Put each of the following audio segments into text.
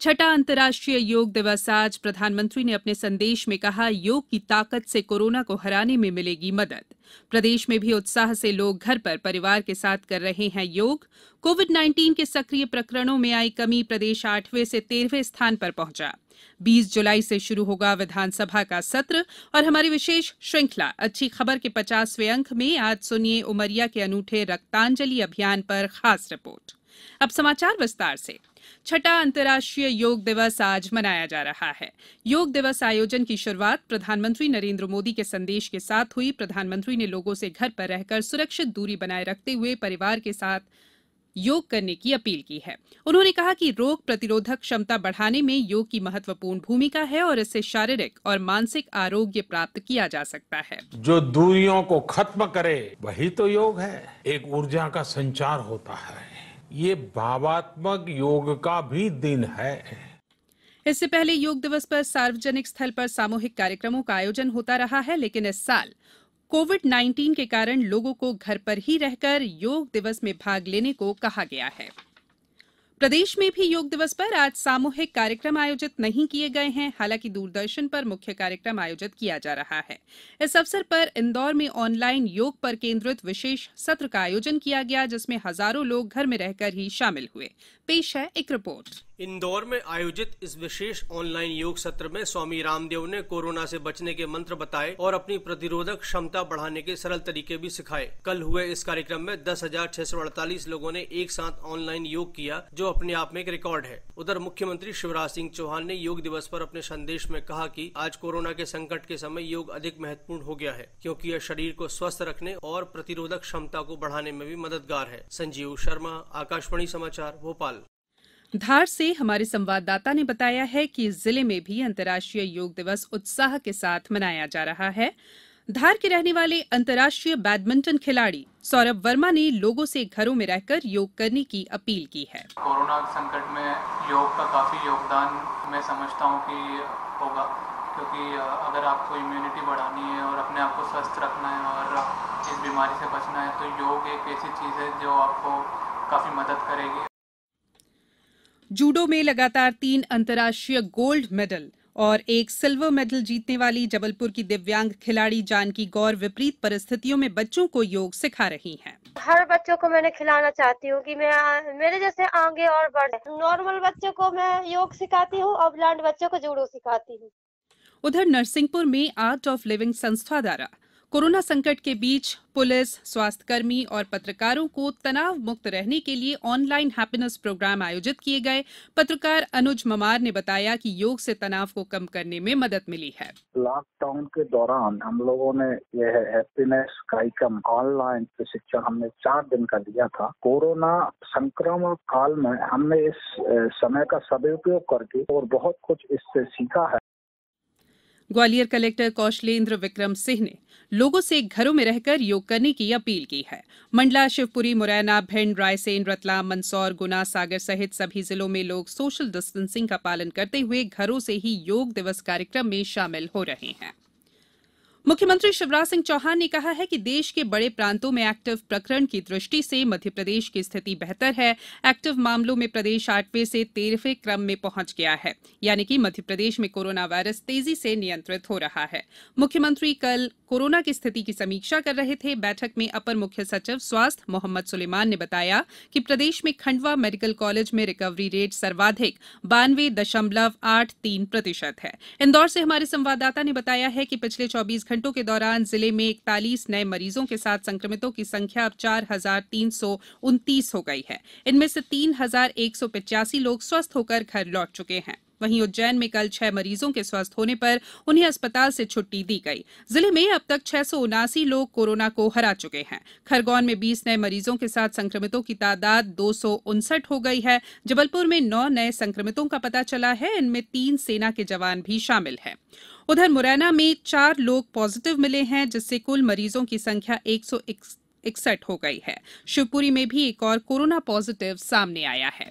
छठा अंतर्राष्ट्रीय योग दिवस आज प्रधानमंत्री ने अपने संदेश में कहा योग की ताकत से कोरोना को हराने में मिलेगी मदद प्रदेश में भी उत्साह से लोग घर पर परिवार के साथ कर रहे हैं योग कोविड 19 के सक्रिय प्रकरणों में आई कमी प्रदेश आठवें से तेरहवें स्थान पर पहुंचा 20 जुलाई से शुरू होगा विधानसभा का सत्र और हमारी विशेष श्रृंखला अच्छी खबर के पचासवें अंक में आज सुनिए उमरिया के अनूठे रक्तांजलि अभियान पर खास रिपोर्ट अब समाचार विस्तार से छठा अंतर्राष्ट्रीय योग दिवस आज मनाया जा रहा है योग दिवस आयोजन की शुरुआत प्रधानमंत्री नरेंद्र मोदी के संदेश के साथ हुई प्रधानमंत्री ने लोगों से घर पर रहकर सुरक्षित दूरी बनाए रखते हुए परिवार के साथ योग करने की अपील की है उन्होंने कहा कि रोग प्रतिरोधक क्षमता बढ़ाने में योग की महत्वपूर्ण भूमिका है और इससे शारीरिक और मानसिक आरोग्य प्राप्त किया जा सकता है जो दूरियों को खत्म करे वही तो योग है एक ऊर्जा का संचार होता है ये भावात्मक योग का भी दिन है इससे पहले योग दिवस पर सार्वजनिक स्थल पर सामूहिक कार्यक्रमों का आयोजन होता रहा है लेकिन इस साल कोविड 19 के कारण लोगों को घर पर ही रहकर योग दिवस में भाग लेने को कहा गया है प्रदेश में भी योग दिवस पर आज सामूहिक कार्यक्रम आयोजित नहीं किए गए हैं हालांकि दूरदर्शन पर मुख्य कार्यक्रम आयोजित किया जा रहा है इस अवसर पर इंदौर में ऑनलाइन योग पर केंद्रित विशेष सत्र का आयोजन किया गया जिसमें हजारों लोग घर में रहकर ही शामिल हुए पेश है एक रिपोर्ट इंदौर में आयोजित इस विशेष ऑनलाइन योग सत्र में स्वामी रामदेव ने कोरोना से बचने के मंत्र बताए और अपनी प्रतिरोधक क्षमता बढ़ाने के सरल तरीके भी सिखाए कल हुए इस कार्यक्रम में दस लोगों ने एक साथ ऑनलाइन योग किया जो अपने आप में एक रिकॉर्ड है उधर मुख्यमंत्री शिवराज सिंह चौहान ने योग दिवस पर अपने संदेश में कहा कि आज कोरोना के संकट के समय योग अधिक महत्वपूर्ण हो गया है क्योंकि यह शरीर को स्वस्थ रखने और प्रतिरोधक क्षमता को बढ़ाने में भी मददगार है संजीव शर्मा आकाशवाणी समाचार भोपाल धार से हमारे संवाददाता ने बताया है कि जिले में भी अंतर्राष्ट्रीय योग दिवस उत्साह के साथ मनाया जा रहा है धार के रहने वाले अंतर्राष्ट्रीय बैडमिंटन खिलाड़ी सौरभ वर्मा ने लोगों से घरों में रहकर योग करने की अपील की है कोरोना संकट में योग का काफी योगदान मैं समझता हूँ कि होगा क्योंकि अगर आपको इम्यूनिटी बढ़ानी है और अपने आप को स्वस्थ रखना है और इस बीमारी से बचना है तो योग एक ऐसी चीज़ है जो आपको काफ़ी मदद करेगी जूडो में लगातार तीन अंतर्राष्ट्रीय गोल्ड मेडल और एक सिल्वर मेडल जीतने वाली जबलपुर की दिव्यांग खिलाड़ी जानकी गौर विपरीत परिस्थितियों में बच्चों को योग सिखा रही हैं। हर बच्चों को मैंने खिलाना चाहती हूँ कि मैं मेरे जैसे आगे और बढ़े नॉर्मल बच्चों को मैं योग सिखाती हूँ और ब्लाइंड बच्चों को जूडो सिखाती हूँ उधर नरसिंहपुर में आर्ट ऑफ लिविंग संस्था द्वारा कोरोना संकट के बीच पुलिस स्वास्थ्यकर्मी और पत्रकारों को तनाव मुक्त रहने के लिए ऑनलाइन हैप्पीनेस प्रोग्राम आयोजित किए गए पत्रकार अनुज ममार ने बताया कि योग से तनाव को कम करने में मदद मिली है लॉकडाउन के दौरान हम लोगों ने यह हैप्पीनेस कार्यक्रम ऑनलाइन प्रशिक्षण हमने चार दिन का दिया था कोरोना संक्रमण काल में हमने इस समय का सदुपयोग करके और बहुत कुछ इससे सीखा है ग्वालियर कलेक्टर कौशलेंद्र विक्रम सिंह ने लोगों से घरों में रहकर योग करने की अपील की है मंडला शिवपुरी मुरैना भिंड रायसेन रतलाम मंदसौर गुना सागर सहित सभी जिलों में लोग सोशल डिस्टेंसिंग का पालन करते हुए घरों से ही योग दिवस कार्यक्रम में शामिल हो रहे हैं मुख्यमंत्री शिवराज सिंह चौहान ने कहा है कि देश के बड़े प्रांतों में एक्टिव प्रकरण की दृष्टि से मध्यप्रदेश की स्थिति बेहतर है एक्टिव मामलों में प्रदेश आठवें से तेरहवें क्रम में पहुंच गया है यानी कि मध्यप्रदेश में कोरोना वायरस तेजी से नियंत्रित हो रहा है मुख्यमंत्री कल कोरोना की स्थिति की समीक्षा कर रहे थे बैठक में अपर मुख्य सचिव स्वास्थ्य मोहम्मद सुलेमान ने बताया कि प्रदेश में खंडवा मेडिकल कॉलेज में रिकवरी रेट सर्वाधिक बानवे दशमलव आठ तीन प्रतिशत है इंदौर से हमारे संवाददाता ने बताया है कि पिछले चौबीस घंटे घंटों के दौरान जिले में इकतालीस नए मरीजों के साथ संक्रमितों की संख्या अब चार हजार तीन सौ उन्तीस हो गई है इनमें से तीन हजार एक सौ पिचासी लोग स्वस्थ होकर घर लौट चुके हैं वहीं उज्जैन में कल छह मरीजों के स्वस्थ होने पर उन्हें अस्पताल से छुट्टी दी गई जिले में अब तक छह सौ उनासी लोग कोरोना को हरा चुके हैं खरगोन में बीस नए मरीजों के साथ संक्रमितों की तादाद दो हो गई है जबलपुर में नौ नए संक्रमितों का पता चला है इनमें तीन सेना के जवान भी शामिल हैं उधर मुरैना में चार लोग पॉजिटिव मिले हैं जिससे कुल मरीजों की संख्या एक इकसठ हो गई है शिवपुरी में भी एक और कोरोना पॉजिटिव सामने आया है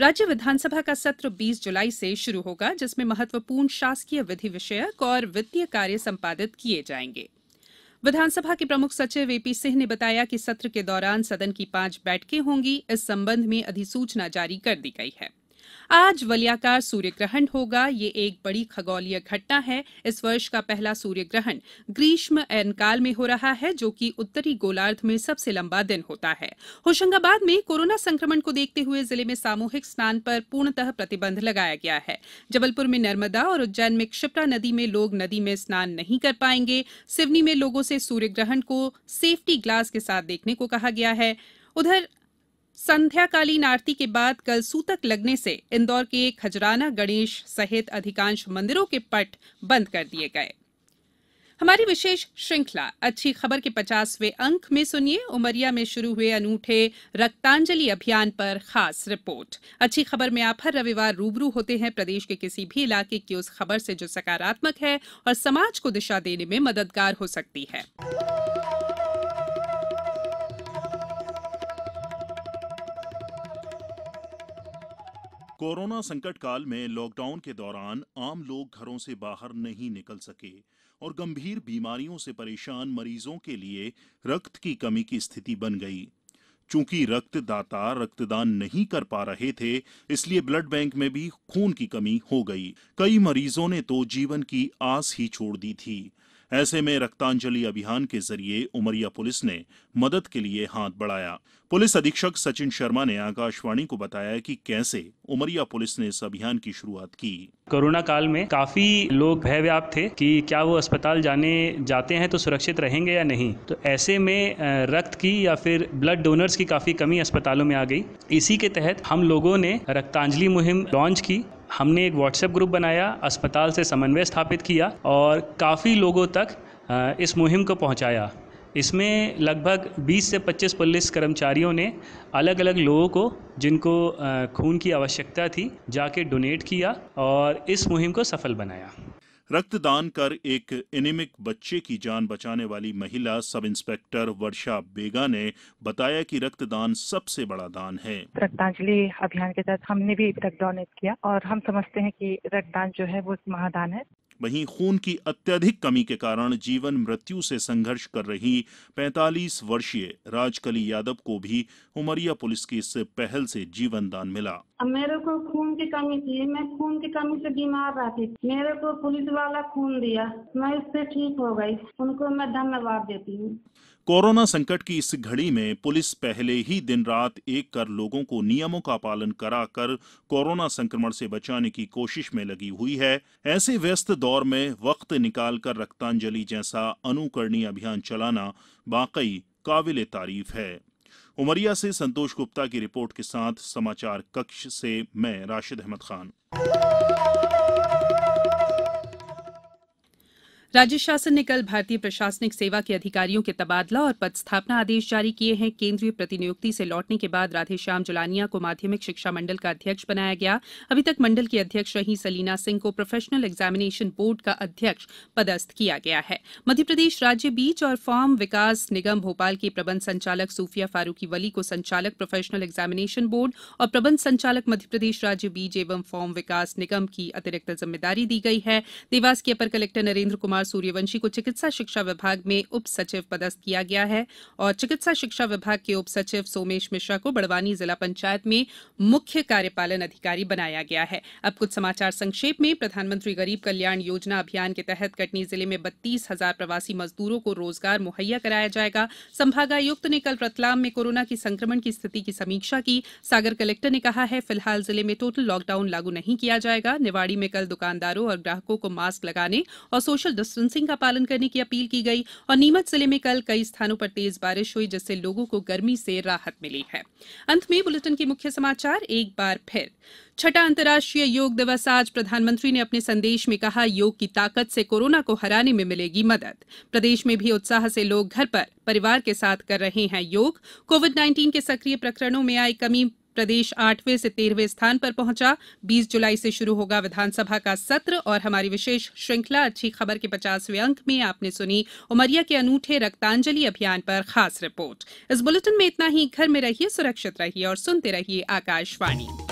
राज्य विधानसभा का सत्र 20 जुलाई से शुरू होगा जिसमें महत्वपूर्ण शासकीय विधि विषयक और वित्तीय कार्य संपादित किए जाएंगे विधानसभा के प्रमुख सचिव एपी सिंह ने बताया कि सत्र के दौरान सदन की पांच बैठकें होंगी इस संबंध में अधिसूचना जारी कर दी गई है आज वलयाकार ग्रहण होगा ये एक बड़ी खगोलीय घटना है इस वर्ष का पहला सूर्य ग्रहण ग्रीष्म अयनकाल में हो रहा है जो कि उत्तरी गोलार्ध में सबसे लंबा दिन होता है होशंगाबाद में कोरोना संक्रमण को देखते हुए जिले में सामूहिक स्नान पर पूर्णतः प्रतिबंध लगाया गया है जबलपुर में नर्मदा और उज्जैन में क्षिप्रा नदी में लोग नदी में स्नान नहीं कर पाएंगे सिवनी में लोगों से सूर्य ग्रहण को सेफ्टी ग्लास के साथ देखने को कहा गया है उधर संध्याकालीन आरती के बाद कल सूतक लगने से इंदौर के खजराना गणेश सहित अधिकांश मंदिरों के पट बंद कर दिए गए हमारी विशेष श्रृंखला अच्छी खबर के पचासवें अंक में सुनिए उमरिया में शुरू हुए अनूठे रक्तांजलि अभियान पर खास रिपोर्ट अच्छी खबर में आप हर रविवार रूबरू होते हैं प्रदेश के किसी भी इलाके की उस खबर से जो सकारात्मक है और समाज को दिशा देने में मददगार हो सकती है कोरोना संकट काल में लॉकडाउन के दौरान आम लोग घरों से बाहर नहीं निकल सके और गंभीर बीमारियों से परेशान मरीजों के लिए रक्त की कमी की स्थिति बन गई चूंकि रक्तदाता रक्तदान नहीं कर पा रहे थे इसलिए ब्लड बैंक में भी खून की कमी हो गई कई मरीजों ने तो जीवन की आस ही छोड़ दी थी ऐसे में रक्तांजलि अभियान के जरिए उमरिया पुलिस ने मदद के लिए हाथ बढ़ाया पुलिस अधीक्षक सचिन शर्मा ने आकाशवाणी को बताया कि कैसे उमरिया पुलिस ने इस अभियान की शुरुआत की कोरोना काल में काफी लोग भय व्याप्त थे कि क्या वो अस्पताल जाने जाते हैं तो सुरक्षित रहेंगे या नहीं तो ऐसे में रक्त की या फिर ब्लड डोनर्स की काफी कमी अस्पतालों में आ गई इसी के तहत हम लोगों ने रक्तांजलि मुहिम लॉन्च की हमने एक व्हाट्सएप ग्रुप बनाया अस्पताल से समन्वय स्थापित किया और काफ़ी लोगों तक इस मुहिम को पहुंचाया इसमें लगभग 20 से 25 पुलिस कर्मचारियों ने अलग अलग लोगों को जिनको खून की आवश्यकता थी जाके डोनेट किया और इस मुहिम को सफल बनाया रक्तदान कर एक एनिमिक बच्चे की जान बचाने वाली महिला सब इंस्पेक्टर वर्षा बेगा ने बताया कि रक्तदान सबसे बड़ा दान है रक्तांजलि अभियान के तहत हमने भी डोनेट किया और हम समझते हैं कि रक्तदान जो है वो महादान है वहीं खून की अत्यधिक कमी के कारण जीवन मृत्यु से संघर्ष कर रही 45 वर्षीय राजकली यादव को भी उमरिया पुलिस की इस पहल से जीवन दान मिला मेरे को खून की कमी थी मैं खून की कमी से बीमार रहती मेरे को पुलिस वाला खून दिया मैं इससे ठीक हो गई उनको मैं धन्यवाद देती हूँ कोरोना संकट की इस घड़ी में पुलिस पहले ही दिन रात एक कर लोगों को नियमों का पालन कराकर कोरोना संक्रमण से बचाने की कोशिश में लगी हुई है ऐसे व्यस्त दौर में वक्त निकालकर रक्तांजलि जैसा अनुकरणीय अभियान चलाना वाकई काबिल तारीफ है उमरिया से संतोष गुप्ता की रिपोर्ट के साथ समाचार कक्ष से मैं राशिद अहमद खान राज्य शासन ने कल भारतीय प्रशासनिक सेवा के अधिकारियों के तबादला और पदस्थापना आदेश जारी किए हैं केंद्रीय प्रतिनियुक्ति से लौटने के बाद राधेश्याम जुलानिया को माध्यमिक शिक्षा मंडल का अध्यक्ष बनाया गया अभी तक मंडल की अध्यक्ष रही सलीना सिंह को प्रोफेशनल एग्जामिनेशन बोर्ड का अध्यक्ष पदस्थ किया गया है मध्यप्रदेश राज्य बीज और फार्म विकास निगम भोपाल के प्रबंध संचालक सूफिया फारूकी वली को संचालक प्रोफेशनल एग्जामिनेशन बोर्ड और प्रबंध संचालक मध्यप्रदेश राज्य बीज एवं फार्म विकास निगम की अतिरिक्त जिम्मेदारी दी गई है देवास के अपर कलेक्टर नरेंद्र कुमार सूर्यवंशी को चिकित्सा शिक्षा विभाग में उप सचिव पदस्थ किया गया है और चिकित्सा शिक्षा विभाग के उप सचिव सोमेश मिश्रा को बड़वानी जिला पंचायत में मुख्य कार्यपालन अधिकारी बनाया गया है अब कुछ समाचार संक्षेप में प्रधानमंत्री गरीब कल्याण योजना अभियान के तहत कटनी जिले में बत्तीस हजार प्रवासी मजदूरों को रोजगार मुहैया कराया जाएगा संभागायुक्त ने कल रतलाम में कोरोना की संक्रमण की स्थिति की समीक्षा की सागर कलेक्टर ने कहा है फिलहाल जिले में टोटल लॉकडाउन लागू नहीं किया जाएगा निवाड़ी में कल दुकानदारों और ग्राहकों को मास्क लगाने और सोशल डिस्टेंस डिस्टेंसिंग का पालन करने की अपील की गई और नीमच जिले में कल कई स्थानों पर तेज बारिश हुई जिससे लोगों को गर्मी से राहत मिली है अंत में बुलेटिन के मुख्य समाचार एक बार फिर छठा अंतर्राष्ट्रीय योग दिवस आज प्रधानमंत्री ने अपने संदेश में कहा योग की ताकत से कोरोना को हराने में मिलेगी मदद प्रदेश में भी उत्साह से लोग घर पर परिवार के साथ कर रहे हैं योग कोविड 19 के सक्रिय प्रकरणों में आई कमी प्रदेश आठवें से तेरहवें स्थान पर पहुंचा बीस जुलाई से शुरू होगा विधानसभा का सत्र और हमारी विशेष श्रृंखला अच्छी खबर के पचासवें अंक में आपने सुनी उमरिया के अनूठे रक्तांजलि अभियान पर खास रिपोर्ट इस बुलेटिन में इतना ही घर में रहिए सुरक्षित रहिए और सुनते रहिए आकाशवाणी